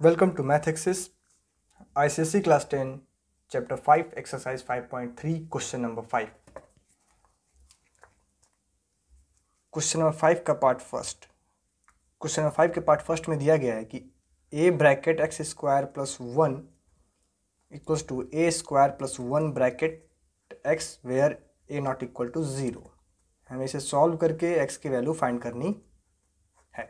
Welcome to MathXis, ICSE Class 10, Chapter five Exercise 5.3, Question Number 5. Question number five का part first question number five के part first में दिया गया है कि a bracket x square plus one equals to a square plus one bracket x where a not equal to zero हमें इसे solve करके एक्स की वैल्यू फाइंड करनी है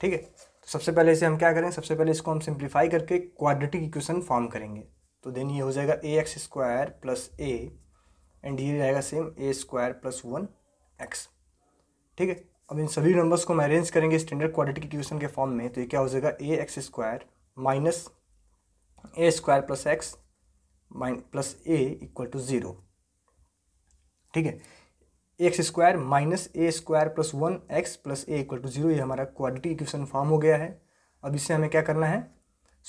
ठीक है सबसे पहले इसे हम क्या करें सबसे पहले इसको हम सिंप्लीफाई करके क्वाड्रेटिक इक्वेशन फॉर्म करेंगे तो देन ये हो जाएगा a x square plus a and ये रहेगा same a square plus one x ठीक है अब इन सभी नंबर्स को हम अरेंज करेंगे स्टैंडर्ड क्वाड्रेटिक इक्वेशन के फॉर्म में तो ये क्या हो जाएगा a x square minus a square plus x minus plus a equal to zero ठीक है x square minus a square plus one x plus a equal to zero ये हमारा क्वाड्रेटिक इक्वेशन फॉर्म हो गया है अब इसे हमें क्या करना है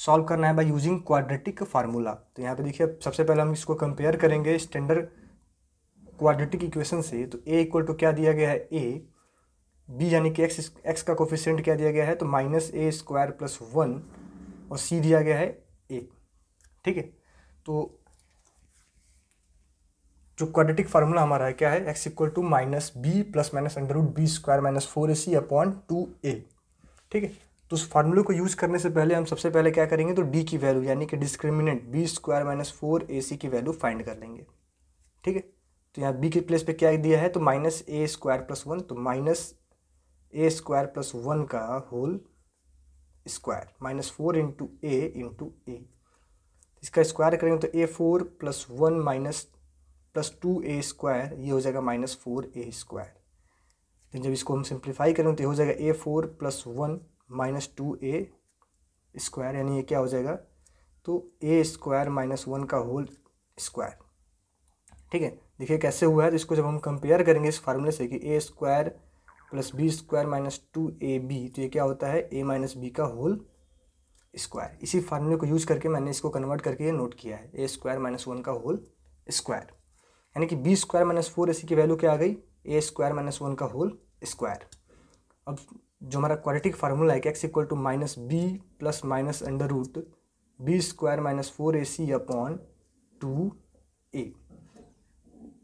सॉल्व करना है बाय यूजिंग क्वाड्रेटिक फार्मूला तो यहाँ पे देखिए सबसे पहले हम इसको कंपेयर करेंगे स्टैंडर्ड क्वाड्रेटिक इक्वेशन से तो ए इक्वल टू क्या दिया गया है ए बी यानी कि एक्स एक्स का कोफिशेंट क्या दिया गया है तो minus a square plus one और सी दिया गया है ए ठीक है तो जो क्वाड्रेटिक फार्मूला हमारा है क्या है x equal to minus b plus minus under root b square minus four a c upon two a ठीक है तो उस फार्मूले को यूज़ करने से पहले हम सबसे पहले क्या करेंगे तो डी की वैल्यू यानी कि discriminant b square minus four a c की वैल्यू फाइंड कर लेंगे ठीक है तो यहाँ बी के प्लेस पे क्या दिया है तो minus a square plus one तो minus a square plus one का whole square minus four into a into a इसका स्क्वायर करेंगे तो a four plus one minus plus two a square ये हो जाएगा माइनस फोर ए स्क्वायर लेकिन जब इसको हम सिंप्लीफाई करें तो ये हो जाएगा a four plus one minus two a square यानी ये क्या हो जाएगा तो ए स्क्वायर माइनस वन का होल स्क्वायर ठीक है देखिए कैसे हुआ है तो इसको जब हम कंपेयर करेंगे इस फार्मूले से कि a square plus b square minus two a b तो ये क्या होता है ए माइनस बी का होल स्क्वायर इसी फार्मूले को यूज़ करके मैंने इसको कन्वर्ट करके ये नोट किया है ए स्क्वायर माइनस वन का होल स्क्वायर यानी कि b square minus four a c की वैल्यू क्या आ गई ए स्क्वायर माइनस वन का होल स्क्वायर अब जो हमारा क्वाड्रेटिक फार्मूला है कि x equal to minus b plus minus under root b square minus four a c upon two a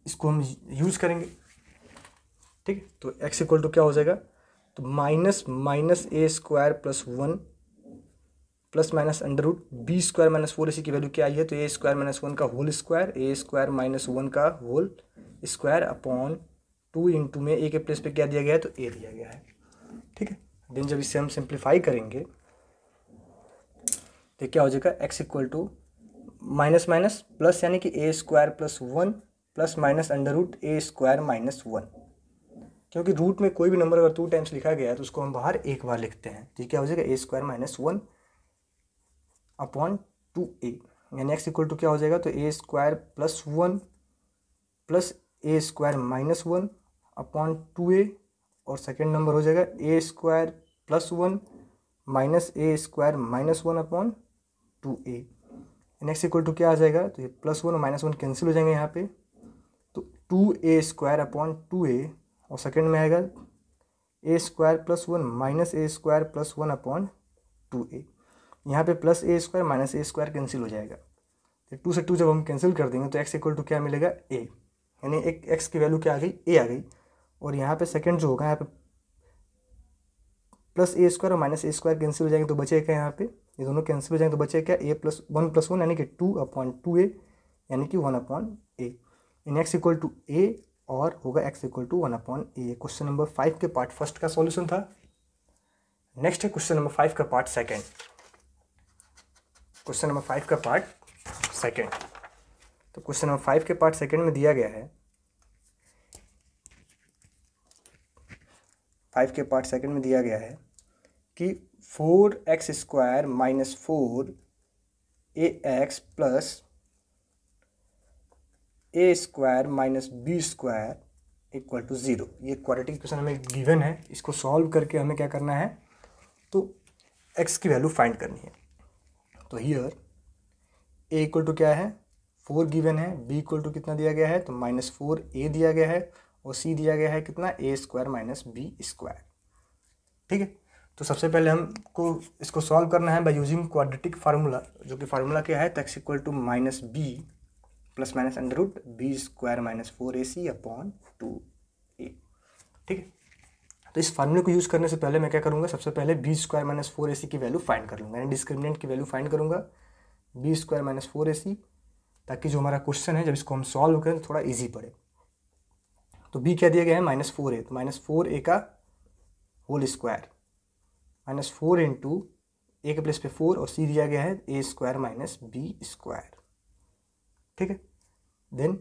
इसको हम यूज़ करेंगे ठीक तो एक्स इक्वल टू क्या हो जाएगा तो minus minus a square plus one plus minus under root b square minus four इसी की वैल्यू क्या आई है तो ए स्क्वायर माइनस वन का whole square a square minus one का whole square upon two into में ए के प्लेस पे क्या दिया गया है तो ए दिया गया है ठीक है देन जब इसे हम सिंप्लीफाई करेंगे तो क्या हो जाएगा x equal to minus minus plus यानी कि a square plus one plus minus under root a square minus one क्योंकि रूट में कोई भी नंबर अगर टू टाइम्स लिखा गया है तो उसको हम बाहर एक बार लिखते हैं तो क्या हो जाएगा a square minus one upon two a यानी एक्स इक्वल टू क्या हो जाएगा तो a square plus one plus a square minus one upon two a और सेकेंड नंबर हो जाएगा a square plus one minus a square minus one upon two a next equal to क्या आ जाएगा तो ये प्लस वन और minus one cancel हो जाएंगे यहाँ पे तो two a square upon two a और सेकेंड में आएगा a square plus one minus a square plus one upon two a यहाँ पे plus a square minus a square cancel हो जाएगा तो टू से टू जब हम कैंसिल कर देंगे तो एक्स इक्वल टू क्या मिलेगा ए यानी एक एक्स की वैल्यू क्या आ गई ए आ गई और यहाँ पे सेकंड जो होगा यहाँ पे प्लस ए स्क्वायर और माइनस ए स्क्वायर कैंसिल हो जाएंगे तो बचे क्या यहाँ पे ये दोनों कैंसिल हो जाएंगे तो बचे क्या a plus one plus one यानी कि टू अपॉन टू ए यानी कि वन अपॉन ए इन एक्स इक्वल टू ए और होगा x equal to one upon a question number five के पार्ट फर्स्ट का सॉल्यूशन था नेक्स्ट है क्वेश्चन नंबर फाइव का part second question number five का पार्ट सेकंड तो क्वेश्चन नंबर फाइव के पार्ट सेकंड में दिया गया है फाइव के पार्ट सेकंड में दिया गया है कि four x square minus four a x plus a square minus b square equal to zero ये क्वालिटी क्वेश्चन हमें गिवन है इसको सॉल्व करके हमें क्या करना है तो एक्स की वैल्यू फाइंड करनी है तो हियर ए इक्वल टू क्या है फोर गिवन है बी इक्वल टू कितना दिया गया है तो माइनस फोर ए दिया गया है और सी दिया गया है कितना a square minus b square ठीक है तो सबसे पहले हमको इसको सॉल्व करना है बाई यूजिंग क्वाड्रेटिक फार्मूला जो कि फार्मूला क्या है तो x equal to minus b plus minus under root b square minus four a c upon two a ठीक है तो इस फार्मूले को यूज़ करने से पहले मैं क्या करूँगा सबसे पहले b square minus four a c की वैल्यू फाइंड कर लूँगा यानी डिस्क्रिमिनेंट की वैल्यू फाइंड करूँगा b square minus four a c ताकि जो हमारा क्वेश्चन है जब इसको हम सॉल्व करें तो थोड़ा ईजी पड़े तो बी क्या दिया गया है माइनस फोर ए तो माइनस फोर ए का whole square minus four into a के प्लेस पे फोर और सी दिया गया है a square minus b square ठीक है देन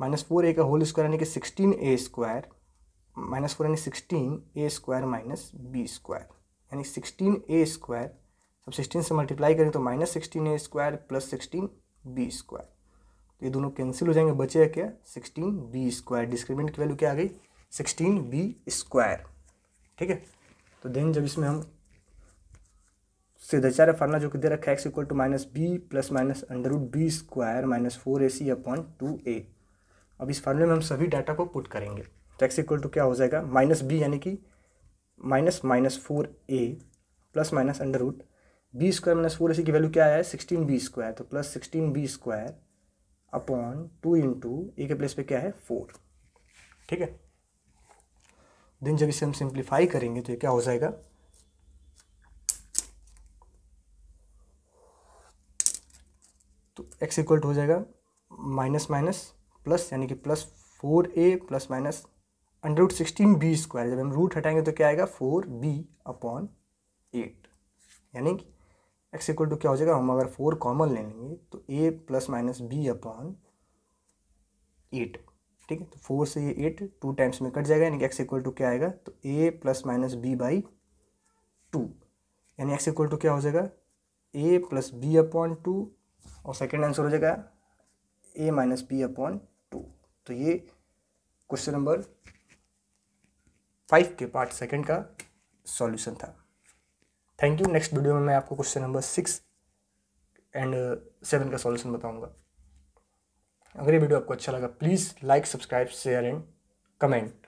माइनस फोर ए का होल स्क्वायर यानी कि sixteen a square minus four यानी sixteen a square minus b square यानी सिक्सटीन ए स्क्वायर सब सिक्सटीन से मल्टीप्लाई करें तो minus sixteen a square plus sixteen b square तो ये दोनों कैंसिल हो जाएंगे बचे क्या सिक्सटीन बी स्क्वायर डिस्क्रिमिनेंट की वैल्यू क्या आ गई सिक्सटीन बी स्क्वायर ठीक है तो देन जब इसमें हम चारा फार्मूला जो कि दे रखा है x equal to minus b plus minus under root b square minus four a c upon two a अब इस फार्मूले में हम सभी डाटा को पुट करेंगे तो एक्स इक्वल टू क्या हो जाएगा माइनस बी यानी कि minus minus four a plus minus under root b square minus four a की वैल्यू क्या आया है सिक्सटीन बी स्क्वायर तो plus sixteen b square upon two into a के प्लेस पे क्या है फोर ठीक है दिन जब इसे हम सिंप्लीफाई करेंगे तो ये क्या हो जाएगा तो एक्स इक्वल टू हो जाएगा माइनस माइनस प्लस यानी कि plus four a plus minus under root sixteen b square जब हम रूट हटाएंगे तो क्या आएगा फोर बी अपॉन एट यानी कि एक्स इक्वल टू क्या हो जाएगा हम अगर फोर कॉमन ले लेंगे तो a plus minus b upon eight ठीक है तो फोर से ये एट टू टाइम्स में कट जाएगा यानी कि एक्स इक्वल टू क्या आएगा तो a plus minus b by two यानी एक्स इक्वल टू क्या हो जाएगा a plus b upon two और सेकेंड आंसर हो जाएगा a minus b upon two तो ये क्वेश्चन नंबर फाइव के पार्ट सेकंड का सॉल्यूशन था थैंक यू नेक्स्ट वीडियो में मैं आपको question number six and seven का सॉल्यूशन बताऊंगा अगर ये वीडियो आपको अच्छा लगा please like subscribe share and comment